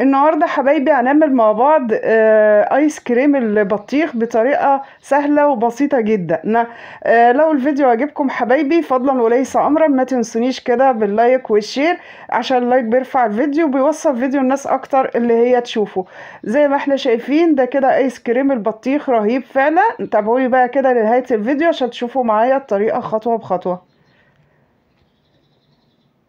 النهارده حبايبي هنعمل مع بعض آه ايس كريم البطيخ بطريقه سهله وبسيطه جدا آه لو الفيديو عجبكم حبايبي فضلا وليس امرا ما تنسونيش كده باللايك والشير عشان اللايك بيرفع الفيديو بيوصل فيديو الناس اكتر اللي هي تشوفه زي ما احنا شايفين ده كده ايس كريم البطيخ رهيب فعلا تابعوني بقى كده لنهايه الفيديو عشان تشوفوا معايا الطريقه خطوه بخطوه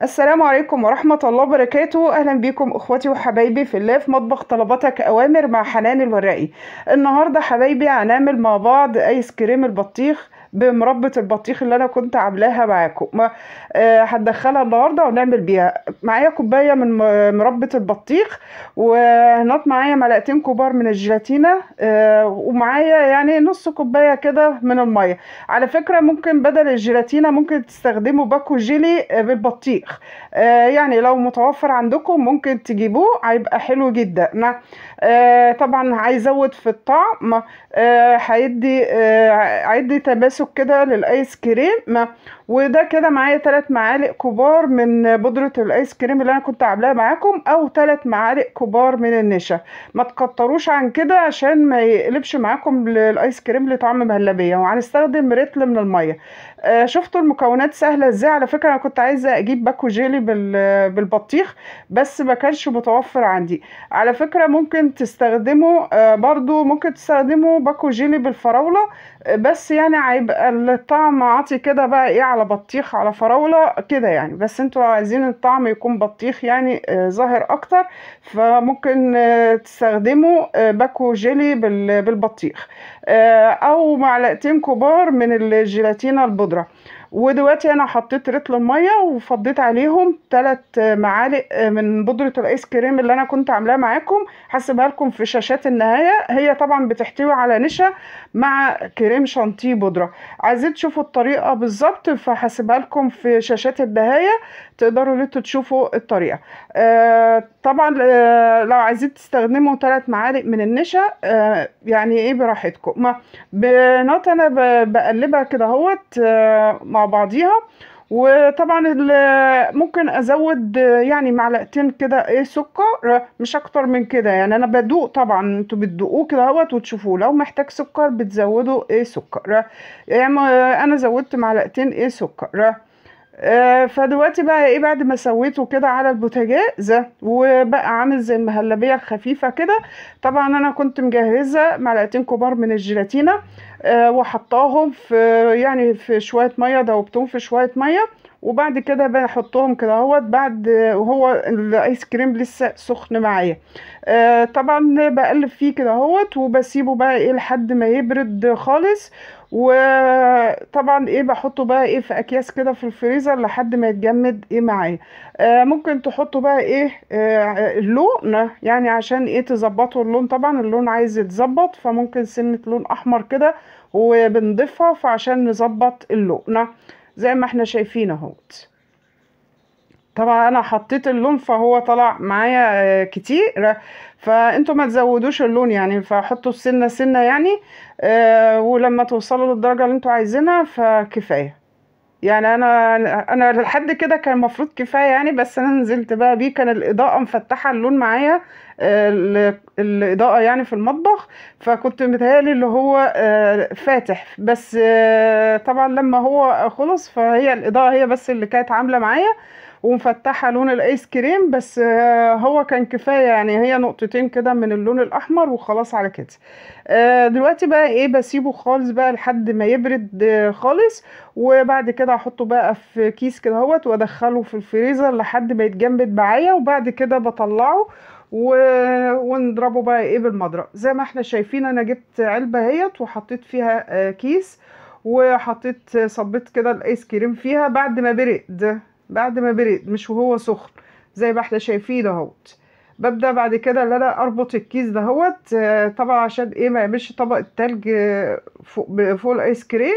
السلام عليكم ورحمة الله وبركاته أهلا بيكم أخواتي وحبايبي في الله في مطبخ طلباتك أوامر مع حنان الورقي النهاردة حبايبي هنعمل مع بعض آيس كريم البطيخ بمربة البطيخ اللي انا كنت عاملاها معاكم آه النهارده ونعمل بيها معايا كوبايه من مربة البطيخ وهنط معايا ملعقتين كبار من الجيلاتينه آه ومعايا يعني نص كوبايه كده من الميه على فكره ممكن بدل الجيلاتينه ممكن تستخدموا باكو جيلي آه، بالبطيخ آه يعني لو متوفر عندكم ممكن تجيبوه هيبقى حلو جدا آه طبعا هيزود في الطعم آه، هيدي آه هيدي تماسك رشه كده للايس كريم وده كده معايا ثلاث معالق كبار من بودره الايس كريم اللي انا كنت عاملاها معاكم او ثلاث معالق كبار من النشا ما تكتروش عن كده عشان ما يقلبش معاكم الايس كريم لطعم مهلبيه وهنستخدم ريتل من الميه آه، شفتوا المكونات سهله ازاي على فكره انا كنت عايزه اجيب باكو جيلي بالبطيخ بس ما كانش متوفر عندي على فكره ممكن تستخدمه آه، برضو ممكن تستخدمه باكو جيلي بالفراوله آه، بس يعني هيبقى الطعم عاطي كده بقى ايه على بطيخ على فراوله كده يعني بس انتوا عايزين الطعم يكون بطيخ يعني ظاهر اكتر فممكن تستخدموا باكو جيلي بالبطيخ آه، او معلقتين كبار من الجيلاتينا البودره ودلوقتي انا حطيت رطل الميه وفضيت عليهم تلات معالق آه، من بودره الايس كريم اللي انا كنت عاملاه معاكم هسيبها لكم في شاشات النهايه هي طبعا بتحتوي على نشا مع كريم شانتيه بودره عايزين تشوفوا الطريقه بالظبط فهسيبها لكم في شاشات النهايه تقدروا ان انتوا تشوفوا الطريقه آه طبعا آه لو عايزين تستخدموا ثلاث معالق من النشا آه يعني ايه براحتكم بنات انا بقلبها كده اهوت آه، مع بعضيها وطبعا ممكن ازود آه، يعني معلقتين كده ايه سكر آه، مش اكتر من كده يعني انا بدوق طبعا انتوا بتدوقوه كده اهوت وتشوفوه لو محتاج سكر بتزودوا ايه سكر يعني انا زودت معلقتين ايه سكر آه، فدلوقتي بقى ايه بعد ما سويته كده على البوتاجاز وبقى عامل زي المهلبيه الخفيفه كده طبعا انا كنت مجهزه معلقتين كبار من الجيلاتينه آه، وحطاهم في يعني في شويه ميه دوبتهم في شويه ميه وبعد كده بحطهم كده اهوت بعد وهو الايس كريم لسه سخن معايا آه طبعا بقلب فيه كده اهوت وبسيبه بقى ايه لحد ما يبرد خالص وطبعا ايه بحطه بقى ايه في اكياس كده في الفريزر لحد ما يتجمد ايه معايا آه ممكن تحطوا بقى ايه آه اللون يعني عشان ايه تظبطوا اللون طبعا اللون عايز يتظبط فممكن سنه لون احمر كده وبنضيفها فعشان نظبط اللون زي ما احنا شايفين اهوت طبعا انا حطيت اللون فهو طلع معايا آه، كتير فانتوا ما تزودوش اللون يعني فحطوا السنه سنه يعني آه، ولما توصلوا للدرجه اللي انتوا عايزينها فكفايه يعني انا انا لحد كده كان المفروض كفايه يعني بس انا نزلت بقى بيه كان الاضاءه مفتحه اللون معايا آه، الاضاءه يعني في المطبخ فكنت متهيالي اللي هو آه، فاتح بس آه، طبعا لما هو خلص فهي الاضاءه هي بس اللي كانت عامله معايا ومفتحه لون الايس كريم بس آه، هو كان كفايه يعني هي نقطتين كده من اللون الاحمر وخلاص على كده آه، دلوقتي بقى ايه بسيبه خالص بقى لحد ما يبرد آه، خالص وبعد كده احطه بقى في كيس كده هوت وادخله في الفريزر لحد ما يتجمد معايا وبعد كده بطلعه و... ونضربه بقى ايه بالمضرب زي ما احنا شايفين انا جبت علبه هيت وحطيت فيها كيس وحطيت صبيت كده الايس كريم فيها بعد ما برد بعد ما برد مش وهو سخن زي ما احنا شايفين اهوت ببدأ بعد كده ان انا اربط الكيس دهوت آه، طبعا عشان ايه ما يعملش طبق التلج آه، فوق, فوق الايس كريم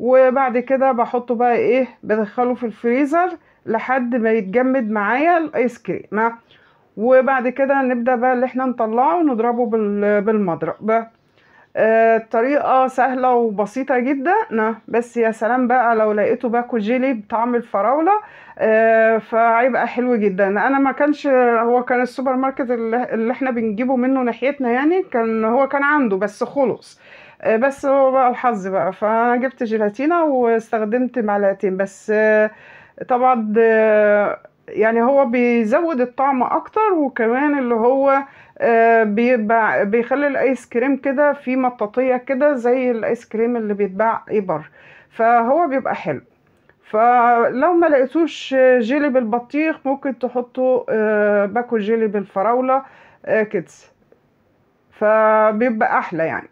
وبعد كده بحطه بقى ايه بدخله في الفريزر لحد ما يتجمد معايا الايس كريم وبعد كده نبدأ بقى اللي احنا نطلعه ونضربه بالمضرب آه، طريقة سهلة وبسيطة جدا نعم، بس يا سلام بقى لو لقيته باكو جيلي بطعم الفراولة آه، فهيبقى حلو جدا انا ما كانش هو كان السوبر ماركت اللي احنا بنجيبه منه ناحيتنا يعني كان هو كان عنده بس خلص آه، بس هو بقى الحظ بقى فانا جبت جيلاتينة واستخدمت معلقتين بس طبعا يعني هو بيزود الطعم اكتر وكمان اللي هو آه، بيبقى بيخلي الايس كريم كده في مطاطيه كده زي الايس كريم اللي بيتباع ايبر فهو بيبقى حلو فلو ما لقيتوش جيلي بالبطيخ ممكن تحطوا آه، باكو جيلي بالفراوله آه، كده فبيبقى احلى يعني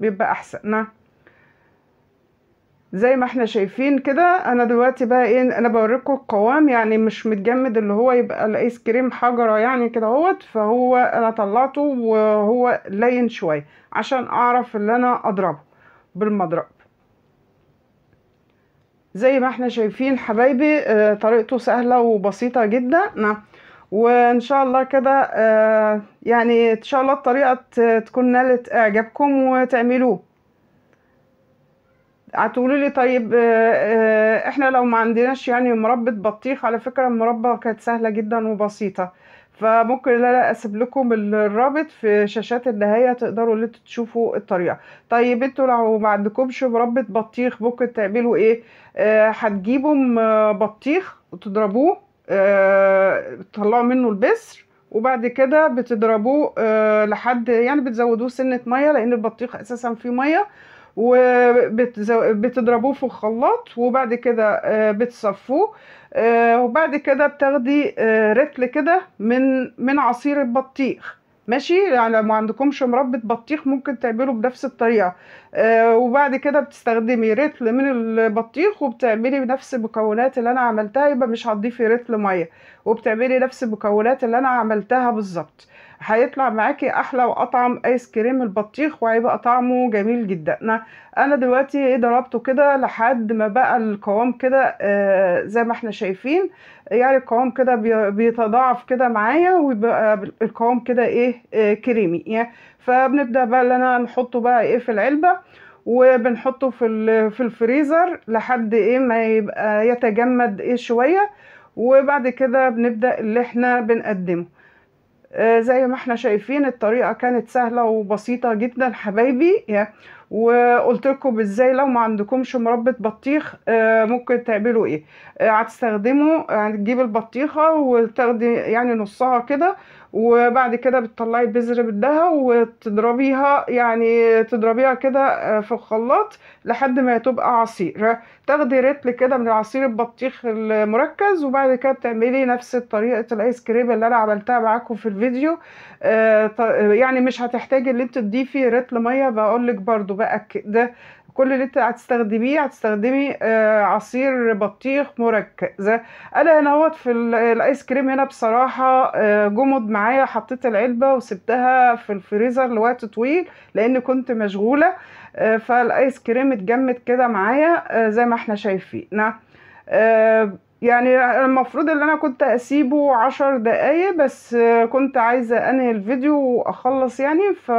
بيبقى احسن نعم. زي ما احنا شايفين كده انا دلوقتي بقى ايه انا بوريكم القوام يعني مش متجمد اللي هو يبقى الايس كريم حجره يعني كده اهوت فهو انا طلعته وهو لين شويه عشان اعرف اللي انا اضربه بالمضرب زي ما احنا شايفين حبايبي آه، طريقته سهله وبسيطه جدا نعم. وان شاء الله كده آه، يعني ان شاء الله الطريقه تكون نالت اعجابكم وتعملوه هتقولوا لي طيب آه، آه، احنا لو ما عندناش يعني مربى بطيخ على فكره المربى كانت سهله جدا وبسيطه فممكن لا اسيب لكم الرابط في شاشات النهايه تقدروا ان انتوا تشوفوا الطريقه طيب انتوا لو ما عندكمش مربى بطيخ ممكن تعملوا ايه آه، هتجيبوا آه بطيخ وتضربوه آه تطلعوا منه البسر وبعد كده بتضربوه آه لحد يعني بتزودوه سنه ميه لان البطيخ اساسا فيه ميه وبتضربوه في الخلاط وبعد كده آه، بتصفوه آه، وبعد كده بتاخدي آه، رتل كده من من عصير البطيخ ماشي يعني لو ما عندكمش مربى بطيخ ممكن تعمله بنفس الطريقه آه، وبعد كده بتستخدمي رتل من البطيخ وبتعملي نفس المكونات اللي انا عملتها يبقى مش هتضيفي رتل ميه وبتعملي نفس المكونات اللي انا عملتها بالظبط هيطلع معاكي احلى واطعم ايس كريم البطيخ وهيبقى طعمه جميل جدا انا دلوقتي ضربته كده لحد ما بقى القوام كده آه، زي ما احنا شايفين يعني القوام كده بيتضاعف كده معايا ويبقى القوام كده ايه آه، كريمي يعني فبنبدا بقى ان انا نحطه بقى ايه في العلبه وبنحطه في في الفريزر لحد ايه ما يبقى يتجمد ايه شويه وبعد كده بنبدا اللي احنا بنقدمه آه، زي ما احنا شايفين الطريقه كانت سهله وبسيطه جدا حبايبي وقلت لكم ازاي لو ما عندكمش مربى بطيخ آه، ممكن تعملوا ايه آه، هتستخدموا آه هتجيب البطيخه وتاخدي يعني نصها كده وبعد كده بتطلعي البذر بدها وتضربيها يعني تضربيها كده آه، في الخلاط لحد ما تبقى عصير تاخدي رتل كده من عصير البطيخ المركز وبعد كده بتعملي نفس طريقه الايس كريم اللي انا عملتها معاكم في الفيديو آه، يعني مش هتحتاجي ان انت تضيفي رتل ميه بقول لك برده ده كل اللي انت هتستخدميه هتستخدمي آه، عصير بطيخ مركز انا هنا اهوت في الايس كريم هنا بصراحه آه، جمد معايا حطيت العلبه وسبتها في الفريزر لوقت طويل لان كنت مشغوله آه، فالايس كريم اتجمد كده معايا زي ما احنا شايفين يعني المفروض ان انا كنت اسيبه عشر دقايق بس كنت عايزه انهي الفيديو واخلص يعني ف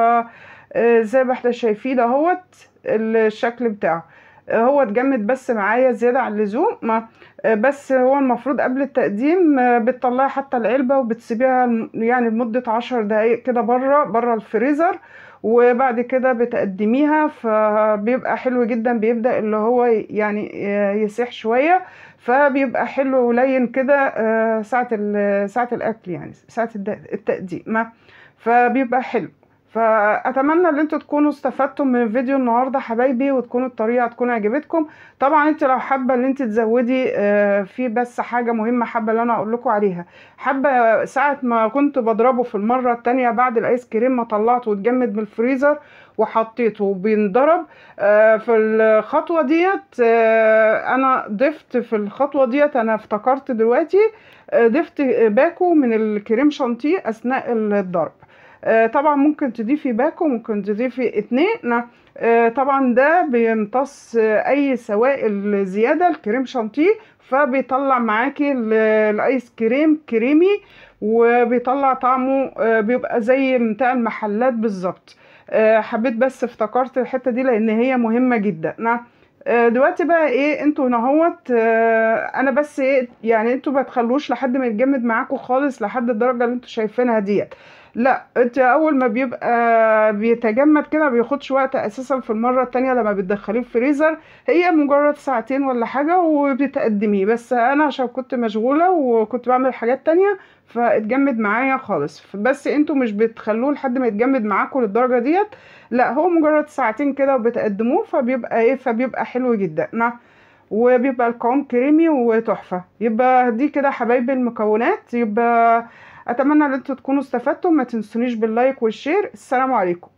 آه، زي ما احنا شايفين اهوت الشكل بتاعه آه، هو اتجمد بس معايا زيادة عن اللزوم ما آه، بس هو المفروض قبل التقديم بتطلعي حتى العلبة وبتسيبيها يعني لمدة عشر دقايق كده بره بره الفريزر وبعد كده بتقدميها فبيبقى حلو جدا بيبدأ اللي هو يعني يسيح شوية فبيبقى حلو ولين كده ساعة ساعة الأكل يعني ساعة التقديم فبيبقى حلو فاتمنى ان انتوا تكونوا استفدتم من الفيديو النهارده حبايبي وتكون الطريقه تكون عجبتكم طبعا انت لو حابه ان انت تزودي آه، في بس حاجه مهمه حابه ان انا اقول لكم عليها حابه ساعه ما كنت بضربه في المره الثانيه بعد الايس كريم ما طلعته واتجمد من الفريزر وحطيته بينضرب آه، في الخطوه ديت آه، انا ضفت في الخطوه ديت انا افتكرت دلوقتي ضفت باكو من الكريم شانتيه اثناء الضرب آه، طبعا ممكن تضيفي باكو ممكن تضيفي اتنين آه، طبعا ده بيمتص اي سوائل زيادة الكريم شانتيه فبيطلع معاكي الايس كريم كريمي وبيطلع طعمه آه، بيبقى زي بتاع المحلات بالظبط حبيت بس افتكرت الحتة دي لان هي مهمة جدا دلوقتي بقى ايه انتوا اه انا بس ايه يعني انتوا ما تخلوش لحد ما يتجمد معاكم خالص لحد الدرجه اللي انتوا شايفينها ديت لا انت اول ما بيبقى بيتجمد كده ما بياخدش وقت اساسا في المره التانية لما بتدخليه في الفريزر هي مجرد ساعتين ولا حاجه وبتقدميه بس انا عشان كنت مشغوله وكنت بعمل حاجات تانية فاتجمد معايا خالص بس انتوا مش بتخلوه لحد ما يتجمد معاكم للدرجه ديت لا هو مجرد ساعتين كده وبتقدموه فبيبقى ايه فبيبقى حلو جدا نعم وبيبقى القوام كريمي وتحفة يبقى دي كده حبايب المكونات يبقى اتمنى ان انتوا تكونوا استفدتم ما تنسونيش باللايك والشير السلام عليكم